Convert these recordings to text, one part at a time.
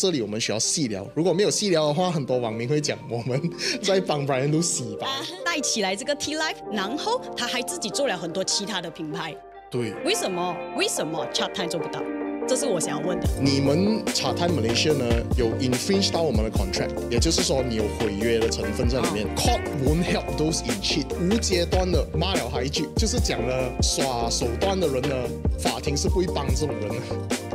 这里我们需要细聊，如果没有细聊的话，很多网民会讲我们在帮 Brian Lucy 吧，带起来这个 T Life，然后他还自己做了很多其他的品牌，对，为什么？为什么 Chatime 做不到？这是我想要问的。你们 Chatime Malaysia 呢有 infringe 到我们的 contract，也就是说你有毁约的成分在里面。Court won't help those in cheat，无阶段的骂了他一句，就是讲了耍手段的人呢，法庭是不会帮这种人。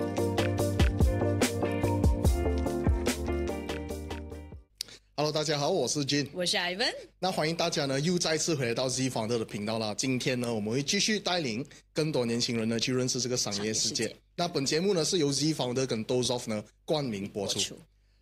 大家好，我是金，我是艾文。那欢迎大家呢又再次回到 Z 方特的频道啦。今天呢，我们会继续带领更多年轻人呢去认识这个商业世界。那本节目呢是由 Z 方特跟 Dozof 呢冠名播出。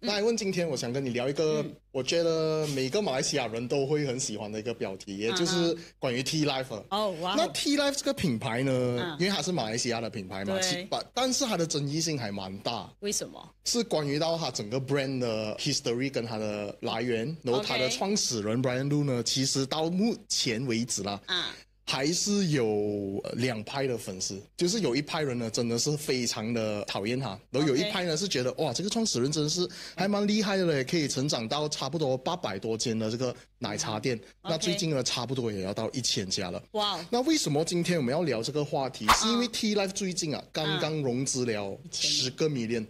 那还问今天，我想跟你聊一个，我觉得每个马来西亚人都会很喜欢的一个标题，也就是关于 T Live。哦哇！那 T Live 这个品牌呢，因为它是马来西亚的品牌嘛，对，但是它的争议性还蛮大。为什么？是关于到它整个 brand 的 history 跟它的来源，然后它的创始人 Brian Lu 呢，其实到目前为止啦。啊。还是有两派的粉丝，就是有一派人呢，真的是非常的讨厌他；然后有一派呢，是觉得哇，这个创始人真的是还蛮厉害的嘞，可以成长到差不多八百多间的这个奶茶店，那最近呢，差不多也要到一千家了。哇！那为什么今天我们要聊这个话题？是因为 T Live 最近啊，刚刚融资了十个迷恋。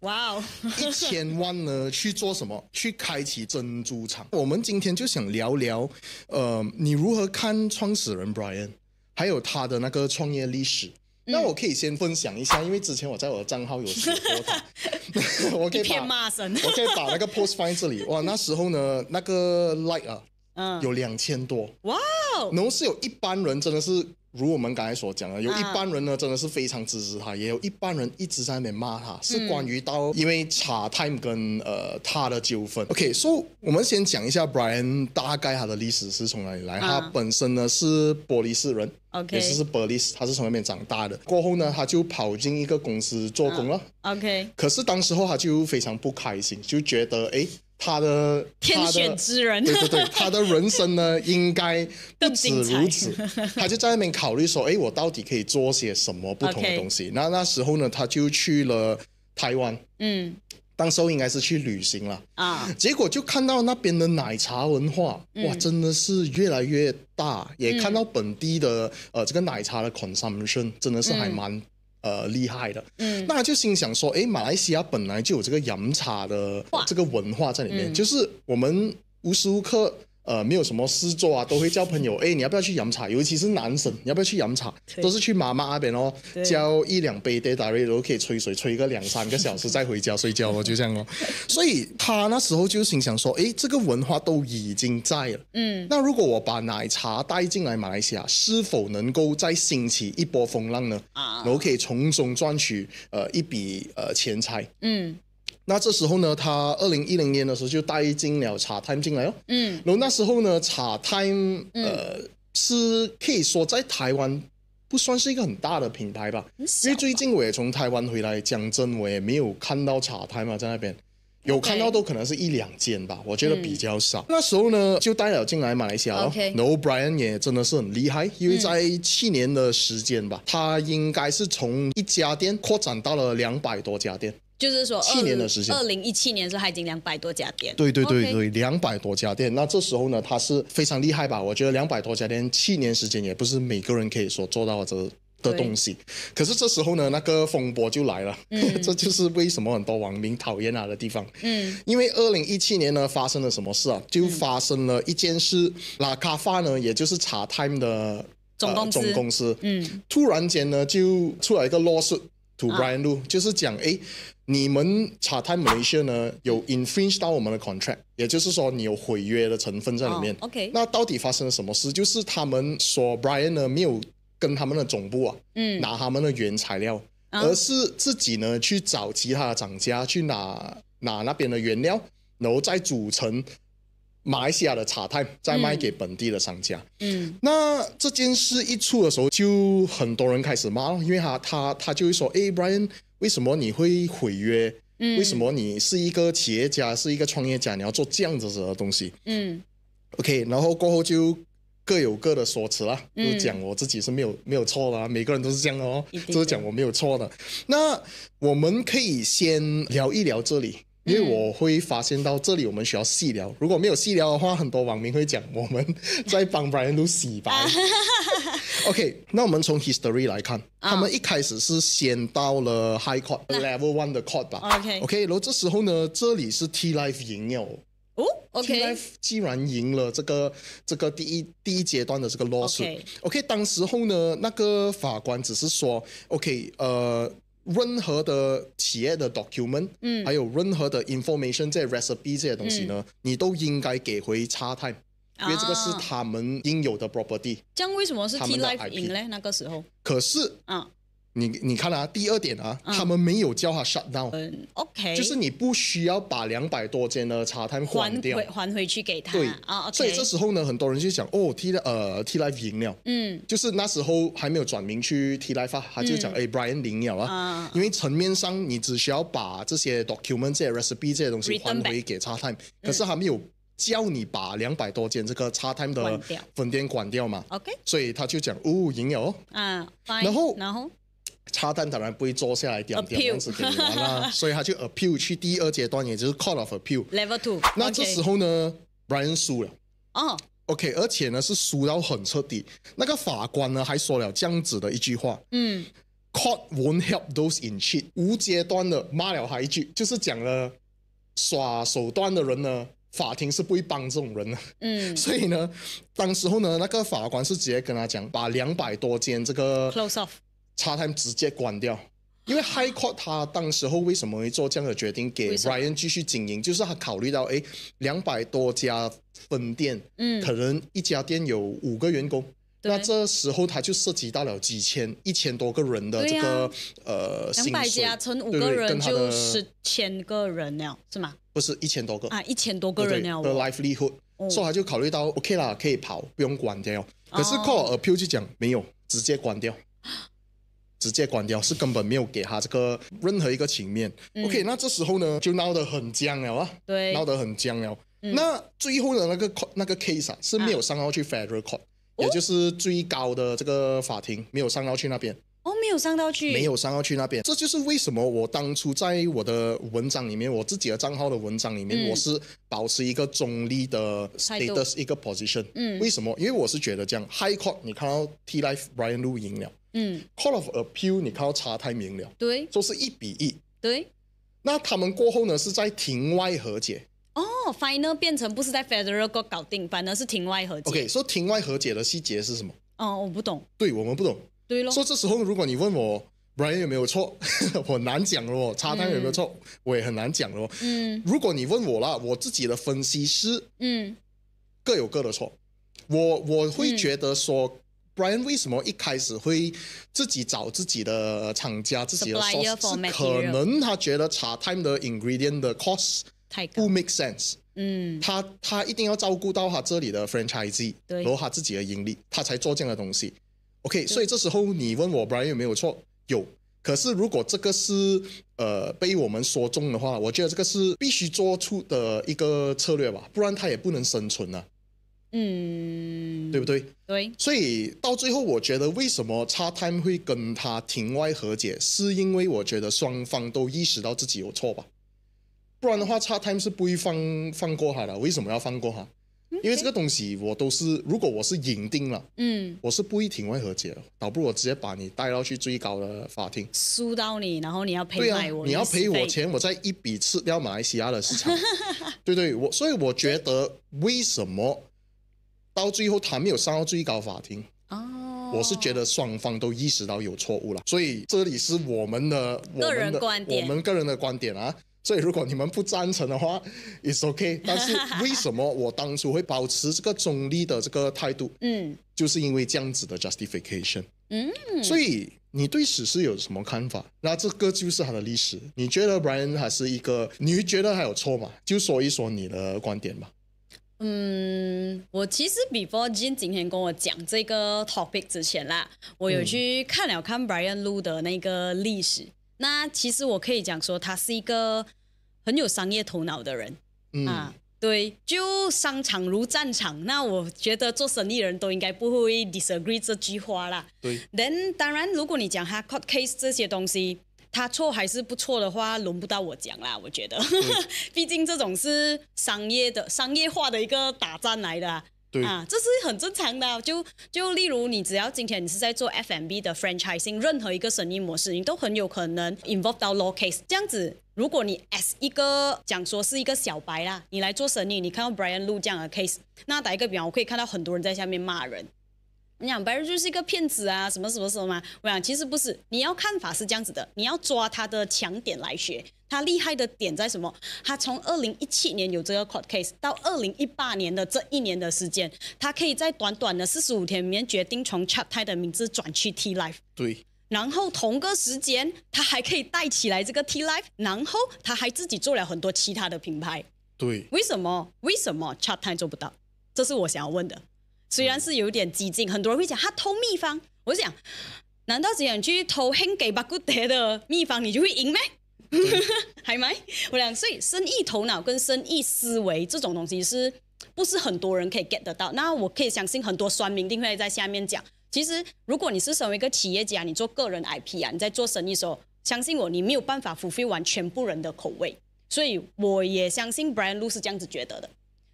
哇哦！一千万呢，去做什么？去开启珍珠厂。我们今天就想聊聊，呃，你如何看创始人 Brian，还有他的那个创业历史。那我可以先分享一下，因为之前我在我的账号有直播 我可以把，我可以把那个 post 放在这里。哇，那时候呢，那个 like 啊，有两千多。哇哦！然后是有一般人真的是。如我们刚才所讲的，有一班人呢真的是非常支持他，也有一班人一直在那边骂他，是关于到因为查 time 跟呃他的纠纷。OK，所以我们先讲一下 Brian 大概他的历史是从哪里来。他本身呢是玻利斯人，也是是玻利斯，他是从那边长大的。过后呢，他就跑进一个公司做工了。OK，可是当时候他就非常不开心，就觉得哎。他的天选之人，对对对，他的人生呢，应该不止 如此。他就在那边考虑说，哎，我到底可以做些什么不同的东西？那那时候呢，他就去了台湾，嗯，当时候应该是去旅行了啊。结果就看到那边的奶茶文化，哇，真的是越来越大，也看到本地的呃这个奶茶的 consumption 真的是还蛮。呃，厉害的，嗯，那就心想说，哎，马来西亚本来就有这个洋茶的这个文化在里面，就是我们无时无刻。呃，没有什么事做啊，都会叫朋友。哎，你要不要去饮茶？尤其是男生，你要不要去饮茶？都是去妈妈那边哦，交一两杯的，大约都可以吹水，吹个两三个小时再回家睡觉哦，就这样哦。所以他那时候就心想说，哎，这个文化都已经在了。嗯，那如果我把奶茶带进来马来西亚，是否能够再兴起一波风浪呢？啊，然后可以从中赚取呃一笔呃钱财。嗯。那这时候呢，他二零一零年的时候就带进了茶 Time 进来哦。嗯。然后那时候呢，茶 Time 呃是可以说在台湾不算是一个很大的品牌吧，因为最近我也从台湾回来，讲真我也没有看到茶 Time 嘛，在那边有看到都可能是一两件吧，我觉得比较少。那时候呢就带了进来马来西亚哦。然后 Brian 也真的是很厉害，因为在去年的时间吧，他应该是从一家店扩展到了两百多家店。就是说，七年的时间，二零一七年是他已经两百多家店。对对对对，两百多家店。那这时候呢，他是非常厉害吧？我觉得两百多家店，七年时间也不是每个人可以所做到的的东西。可是这时候呢，那个风波就来了。嗯。这就是为什么很多网民讨厌他的地方。嗯。因为二零一七年呢，发生了什么事啊？就发生了一件事，拉卡法呢，也就是查 Time 的总总公司。嗯。突然间呢，就出来一个 lawsuit。To Brian Lu，就是讲诶，你们查探 Malaysia 呢有 infringe 到我们的 contract，也就是说你有毁约的成分在里面。O K.，那到底发生了什么事？就是他们说 Brian 呢没有跟他们的总部啊，拿他们的原材料，而是自己呢去找其他的厂家去拿拿那边的原料，然后再组成。马来西亚的茶摊再卖给本地的商家。嗯，那这件事一出的时候，就很多人开始骂因为他他他就会说：“哎，Brian，为什么你会毁约？为什么你是一个企业家，是一个创业家，你要做这样子的东西？”嗯，OK，然后过后就各有各的说辞啦，就讲我自己是没有没有错啦。每个人都是这样哦，就是讲我没有错的。那我们可以先聊一聊这里。因为我会发现到这里，我们需要细聊。如果没有细聊的话，很多网民会讲我们在帮 Brian Lucy 洗白。OK，那我们从 History 来看，他们一开始是先到了 High Court Level One 的 Court 吧。OK，OK，然后这时候呢，这里是 T Live 赢了。哦，OK。T l i 既然赢了这个这个第一第一阶段的这个 Loss，OK，当时候呢，那个法官只是说，OK，呃。任何的企业的 document，嗯，有任何的 information、些 r e c i p e 这些东西呢，你都应该给回差 time，因为这个是他们应有的 property。样为什么是 T l i f e 贏那个时候。可是。啊。你你看啊，第二点啊，他们没有叫他 shut down。嗯，OK。就是你不需要把两百多间的茶摊还掉，还回还回去给他。对，啊，OK。所以这时候呢，很多人就讲哦，T 呃，T l i f e 赢了。嗯。就是那时候还没有转名去 T l i f e 发，他就讲哎，Brian 赢了啊。因为层面上你只需要把这些 document 这 recipe 这些东西还回给茶摊，可是还没有叫你把两百多间这个茶摊的分店关掉嘛？OK。所以他就讲哦，赢了。啊然后，然后。差蛋当然不会坐下来这样子给你玩啦，所以他就 appeal 去第二阶段，也就是 court of appeal level two。那这时候呢，Brian 输了。哦。OK，而且呢是输到很彻底。那个法官呢还说了这样子的一句话。嗯。Court won't help those in c h i t 无阶段的骂了他一句，就是讲了耍手段的人呢，法庭是不会帮这种人的。嗯。所以呢，当时候呢，那个法官是直接跟他讲，把两百多间这个 close off。差他们直接关掉，因为 High Court 他当时候为什么会做这样的决定，给 Ryan 继续经营，就是他考虑到，哎，两百多家分店，嗯，可能一家店有五个员工，那这时候他就涉及到了几千、一千多个人的这个呃，两百家乘五个人就十千个人了，是吗？不是一千多个啊，一千多个人了。的 livelihood，所以他就考虑到 OK 啦，可以跑，不用关掉。可是 Court appeal 就讲没有，直接关掉。直接关掉，是根本没有给他这个任何一个情面。OK，那这时候呢，就闹得很僵了啊！对，闹得很僵了。那最后的那个那个 case 是没有上到去 Federal Court，也就是最高的这个法庭没有上到去那边。哦，没有上到去。没有上到去那边，这就是为什么我当初在我的文章里面，我自己的账号的文章里面，我是保持一个中立的 status 一个 position。嗯，为什么？因为我是觉得这样，High Court 你看到 T l i f e Brian 录音了。嗯，Call of Appeal，你看到差太明了，对，都是一比一。对，那他们过后呢，是在庭外和解。哦，Final 变成不是在 Federal 搞搞定，反而是庭外和解。OK，说庭外和解的细节是什么？哦，我不懂。对我们不懂。对喽。说这时候如果你问我 Brian 有没有错，我难讲咯。差太有没有错，我也很难讲咯。嗯，如果你问我啦，我自己的分析师，嗯，各有各的错。我我会觉得说。Brian 为什么一开始会自己找自己的厂家、自己的可能他觉得查 time 的 ingredient 的 cost 不 make sense，嗯，他他一定要照顾到他这里的 f r a n c h i s e 然留他自己的盈利，他才做这样的东西。OK，所以这时候你问我 Brian 有没有错？有。可是如果这个是呃被我们说中的话，我觉得这个是必须做出的一个策略吧，不然他也不能生存啊。嗯，对不对？对，所以到最后，我觉得为什么差 Time 会跟他庭外和解，是因为我觉得双方都意识到自己有错吧。不然的话，差 Time 是不会放放过他的。为什么要放过他？因为这个东西，我都是如果我是赢定了，嗯，我是不会庭外和解的，倒不如我直接把你带到去最高的法庭，输到你，然后你要赔我，你要赔我钱，我再一笔吃掉马来西亚的市场。对对，我所以我觉得为什么。到最后，他没有上到最高法庭。哦，我是觉得双方都意识到有错误了，所以这里是我们的我个人观点，我们个人的观点啊。所以如果你们不赞成的话，it's o k 但是为什么我当初会保持这个中立的这个态度？嗯，就是因为这样子的 justification。嗯，所以你对史实有什么看法？那这个就是他的历史。你觉得 Brian 还是一个？你觉得还有错吗？就说一说你的观点吧。嗯，我其实 before 今今天跟我讲这个 topic 之前啦，我有去看了看 Brian Lu 的那个历史。那其实我可以讲说，他是一个很有商业头脑的人啊。对，就商场如战场，那我觉得做生意人都应该不会 disagree 这句话啦。对。Then 当然，如果你讲 hard case 这些东西。他错还是不错的话，轮不到我讲啦。我觉得，毕竟这种是商业的、商业化的一个打战来的啊，这是很正常的。就就例如，你只要今天你是在做 FMB 的 franchising，任何一个生意模式，你都很有可能 involve 到 low case。这样子，如果你 as 一个讲说是一个小白啦，你来做生意，你看到 Brian Lu 这样的 case，那打一个比方，我可以看到很多人在下面骂人。你讲白人就是一个骗子啊，什么什么什么嘛。我讲其实不是，你要看法是这样子的，你要抓他的强点来学，他厉害的点在什么？他从二零一七年有这个 court case 到二零一八年的这一年的时间，他可以在短短的四十五天里面决定从 chatype 的名字转去 t life，对，然后同个时间他还可以带起来这个 t life，然后他还自己做了很多其他的品牌，对，为什么为什么 chatype 做不到？这是我想要问的。虽然是有点激进，很多人会讲他偷秘方。我想，难道只想去偷 h e n g y b a g u e 的秘方，你就会赢咩？还 蛮？我讲，所以生意头脑跟生意思维这种东西是，不是很多人可以 get 得到。那我可以相信很多酸民一定会在下面讲。其实，如果你是身为一个企业家，你做个人 IP 啊，你在做生意的时候，相信我，你没有办法抚慰完全部人的口味。所以，我也相信 Brand Lu 是这样子觉得的。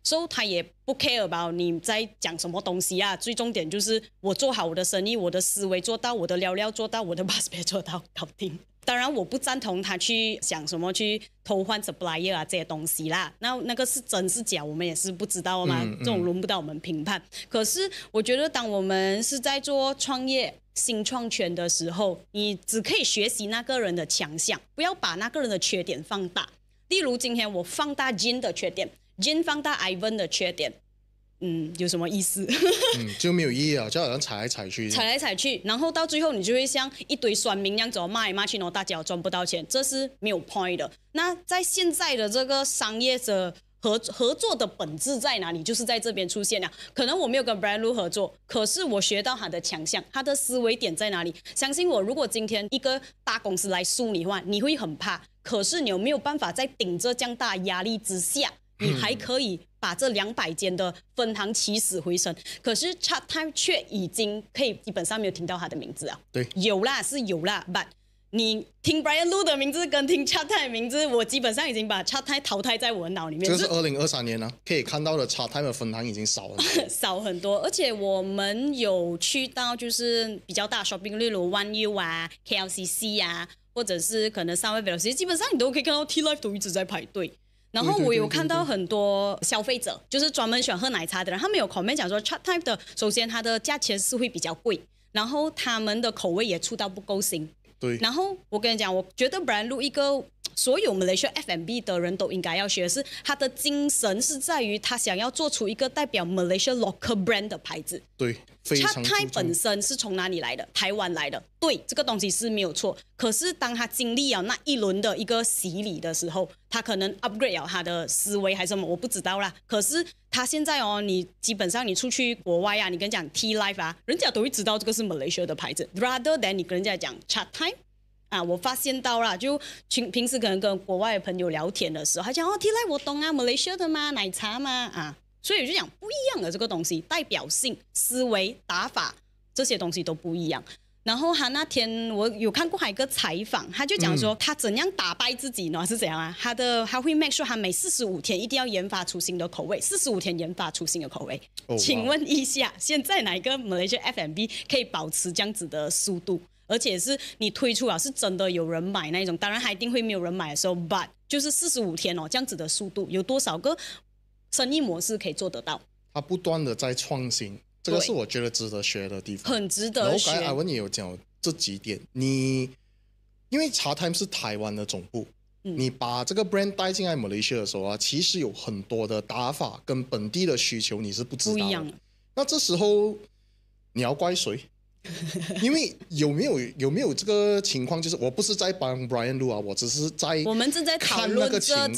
所以他也不 care 吧？你在讲什么东西啊？最重点就是我做好我的生意，我的思维做到，我的料料做到，我的 bus 别做到搞定。当然，我不赞同他去想什么去偷换 supplier 啊这些东西啦。那那个是真是假，我们也是不知道嘛。这种轮不到我们评判。可是我觉得，当我们是在做创业新创圈的时候，你只可以学习那个人的强项，不要把那个人的缺点放大。例如今天我放大金的缺点。Jane f o n e Ivan 的缺点，嗯，有什么意思？嗯，就没有意义啊，就好像踩来踩去，踩来踩去，然后到最后你就会像一堆酸民一样，怎么骂来骂去，然后大家赚不到钱，这是没有 point 的。那在现在的这个商业的合合作的本质在哪里？就是在这边出现了。可能我没有跟 Brandlu 合作，可是我学到他的强项，他的思维点在哪里？相信我，如果今天一个大公司来诉你的话，你会很怕。可是你有没有办法在顶着这样大压力之下？你还可以把这两百间的分行起死回生，可是 c h a t t e 却已经可以基本上没有听到他的名字啊。对，有啦是有啦，But 你听 Brian Lu 的名字跟听 c h a t t e 的名字，我基本上已经把 c h a t t e 淘汰在我脑里面。这是二零二三年啊，可以看到的 c h a t t e 的分行已经少了，少很多。而且我们有去到就是比较大 Shopping 例如 o n e U 啊、KLC C 啊，或者是可能三位表示，基本上你都可以看到 T l i f e 都一直在排队。然后我有看到很多消费者，就是专门喜欢喝奶茶的人，他们有口面讲说，c h a t type 的首先它的价钱是会比较贵，然后他们的口味也出到不够新。对，然后我跟你讲，我觉得不然录一个。所有 Malaysia F&B 的人都应该要学，是他的精神是在于他想要做出一个代表 Malaysia local brand 的牌子。对，非常。茶泰本身是从哪里来的？台湾来的。对，这个东西是没有错。可是当他经历了那一轮的一个洗礼的时候，他可能 u p g r a d e 了他的思维还是什么，我不知道啦。可是他现在哦，你基本上你出去国外啊，你跟讲 Tea Life 啊，人家都会知道这个是 Malaysia 的牌子。Rather than 你跟人家讲 Time。啊，我发现到了，就平平时可能跟国外的朋友聊天的时候，他讲哦 t i l a 我懂啊，Malaysia 的吗？奶茶吗？啊，所以我就讲不一样的这个东西，代表性、思维打法这些东西都不一样。然后他那天我有看过他一个采访，他就讲说他怎样打败自己呢？是怎样啊？他的会 m a k e Make 说他每四十五天一定要研发出新的口味，四十五天研发出新的口味。请问一下，现在哪一个 Malaysia F&B 可以保持这样子的速度？而且是你推出啊，是真的有人买那一种，当然还一定会没有人买的时候，b u t 就是四十五天哦，这样子的速度，有多少个生意模式可以做得到？他不断的在创新，这个是我觉得值得学的地方。很值得。然后，才文也有讲这几点，你因为茶 Time 是台湾的总部，你把这个 brand 带进来 Malaysia 的时候啊，其实有很多的打法跟本地的需求你是不不一样的。那这时候你要怪谁？因为有没有有没有这个情况？就是我不是在帮 Brian l 啊，我只是在我们正在看那个情况。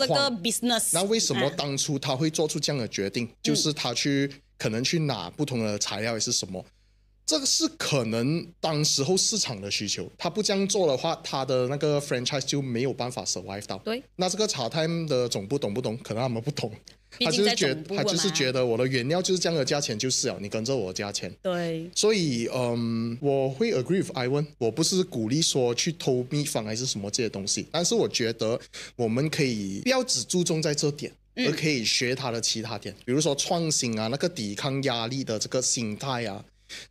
那为什么当初他会做出这样的决定？就是他去可能去拿不同的材料还是什么？这个是可能当时候市场的需求。他不这样做的话，他的那个 franchise 就没有办法 survive 到。对。那这个茶 time 的总部懂不懂？可能他们不懂。他就是觉，他就是觉得我的原料就是这样的价钱就是了，你跟着我加钱。对。所以，嗯，我会 agree with Iwan。我不是鼓励说去偷秘方还是什么这些东西，但是我觉得我们可以不要只注重在这点，而可以学他的其他点，比如说创新啊，那个抵抗压力的这个心态啊，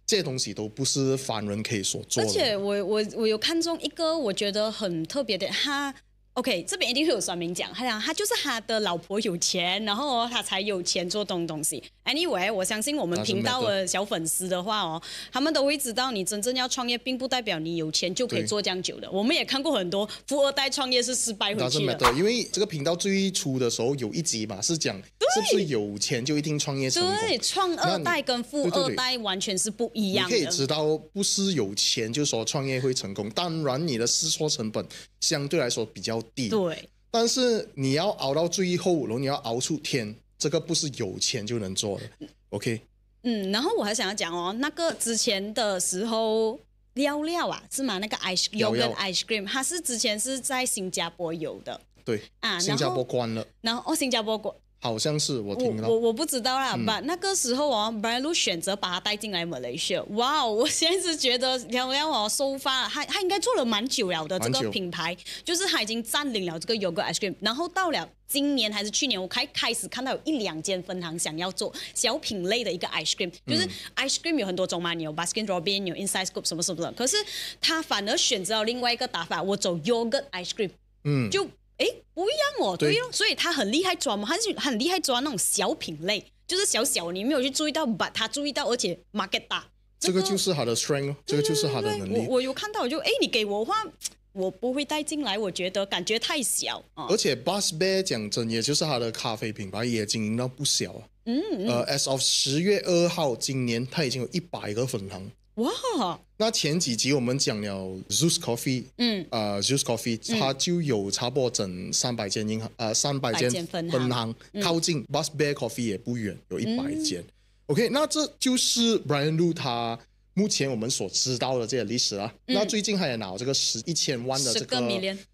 这些东西都不是凡人可以所做。而且，我我我有看中一个我觉得很特别的他 OK，这边一定会有算命讲，他讲他就是他的老婆有钱，然后他才有钱做东东西。Anyway，我相信我们频道的小粉丝的话哦，他们都会知道，你真正要创业，并不代表你有钱就可以做这样久的。我们也看过很多富二代创业是失败回去的。因为这个频道最初的时候有一集嘛，是讲是不是有钱就一定创业成功？对，创二代跟富二代完全是不一样的。你可以知道，不是有钱就说创业会成功，当然你的试错成本相对来说比较低。对，但是你要熬到最后，然后你要熬出天。这个不是有钱就能做的，OK。嗯，然后我还想要讲哦，那个之前的时候料料啊，是吗？那个 ice cream 跟 ice cream，他是之前是在新加坡有的，对啊，新加坡关了，然后哦，新加坡关。好像是我听我我不知道啦，把那个时候啊 b a n l u 选择把他带进来马来西亚。哇，我现在是觉得要要我收发，他他应该做了蛮久了的这个品牌，就是他已经占领了这个 Yogurt Ice Cream。然后到了今年还是去年，我开开始看到有一两间分行想要做小品类的一个 Ice Cream，就是 Ice Cream 有很多种嘛，你有 b a s k e n c r o b b i n 有 Inside Scoop 什么什么的。可是他反而选择了另外一个打法，我走 Yogurt Ice Cream，嗯，就。哎，不一样哦，对哦，所以他很厉害，抓嘛，他是很厉害抓那种小品类，就是小小你没有去注意到，把他注意到，而且 market 大，这个就是他的 strength，这个就是他的能力。我有看到，我就哎，你给我话，我不会带进来，我觉得感觉太小。而且 b u s b e e 讲真，也就是他的咖啡品牌也经营到不小啊。嗯，呃，as of 十月二号，今年他已经有一百个粉行。哇！那前几集我们讲了 Zeus Coffee，嗯，呃，Zeus Coffee 它就有差不多整三百间银行，呃，三百间分行靠近 Bus Bay Coffee 也不远，有一百间。OK，那这就是 Brian Lu 他。目前我们所知道的这些历史啊，那最近他也拿这个十一千万的这个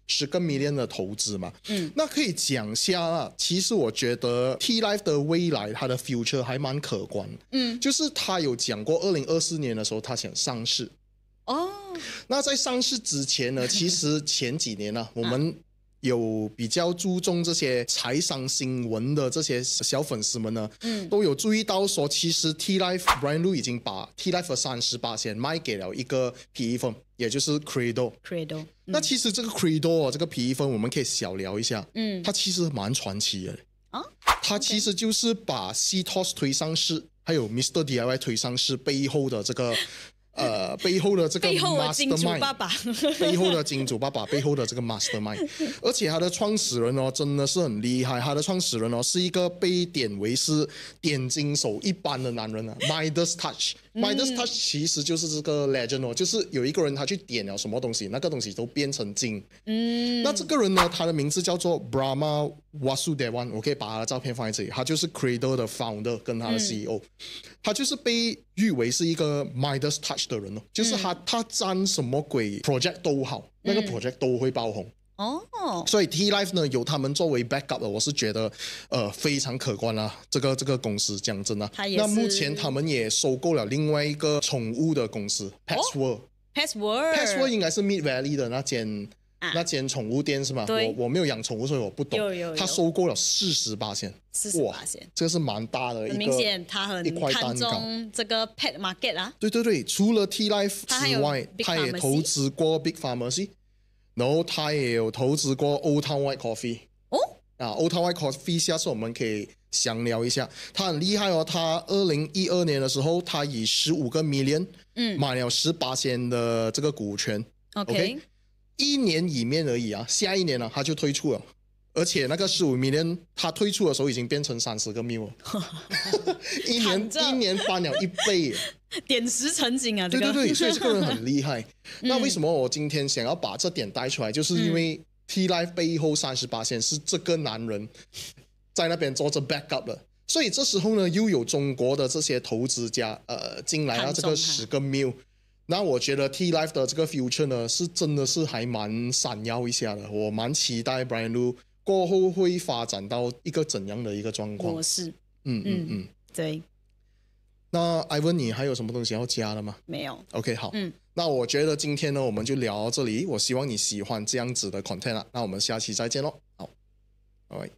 十个迷恋的投资嘛，嗯，那可以讲一下啊。其实我觉得 T Life 的未来，它的 future 还蛮可观，嗯，就是他有讲过，二零二四年的时候他想上市，哦，那在上市之前呢，其实前几年呢，我们。有比较注重这些财商新闻的这些小粉丝们呢，嗯，都有注意到说，其实 T Live Brandu 已经把 T Live 三十八先卖给了一个皮衣风，也就是 Credo。Credo，那其实这个 Credo 这个皮衣风，我们可以小聊一下，嗯，它其实蛮传奇的啊，它其实就是把 C Toss 推上市，还有 Mr DIY 推上市背后的这个。呃，背后的这个 mastermind，背后的金主爸爸，背后的这个 mastermind，而且他的创始人哦，真的是很厉害。他的创始人哦，是一个被点为是点金手一般的男人啊。m i d a s touch, my touch，其实就是这个 legend 哦，就是有一个人他去点了什么东西，那个东西都变成金。嗯。那这个人呢，他的名字叫做 Brahma w a s u d e v a n 我可以把他的照片放在这里。他就是 Creator 的 founder 跟他的 CEO，他就是被誉为是一个 my touch。的人哦，就是他他沾什么鬼 project 都好，那个 project 都会爆红哦。所以 T Live 呢，有他们作为 backup，我是觉得呃非常可观啦。这个这个公司讲真的，那目前他们也收购了另外一个宠物的公司 Pet World。Pet World，Pet World 应该是 Mid Valley 的那间。那间宠物店是吗？我我没有养宠物，所以我不懂。他收购了四十八千，四十八千，这个是蛮大的一个。他很蛋糕。这个 pet market 啊。对对对，除了 T Life 之外，他也投资过 Big Pharmacy，然后他也有投资过 Old Town White Coffee。哦。啊，Old Town White Coffee 下次我们可以详聊一下。他很厉害哦，他二零一二年的时候，他以十五个 million，嗯，买了十八千的这个股权。OK。一年以面而已啊，下一年呢他就推出了，而且那个十五，明年他推出的时候已经变成三十个缪，一年一年翻了一倍，点石成金啊！对对对，所以这个人很厉害。那为什么我今天想要把这点带出来，就是因为 T l i f e 背后三十八线是这个男人在那边做着 backup 的，所以这时候呢又有中国的这些投资家呃进来了这个十个缪。那我觉得 T Live 的这个 future 呢，是真的是还蛮闪耀一下的，我蛮期待 Brand New 过后会发展到一个怎样的一个状况。模式，嗯嗯嗯，对。那 Ivan，你还有什么东西要加的吗？没有。OK，好。嗯。那我觉得今天呢，我们就聊到这里。我希望你喜欢这样子的 content 那我们下期再见喽。好，拜拜。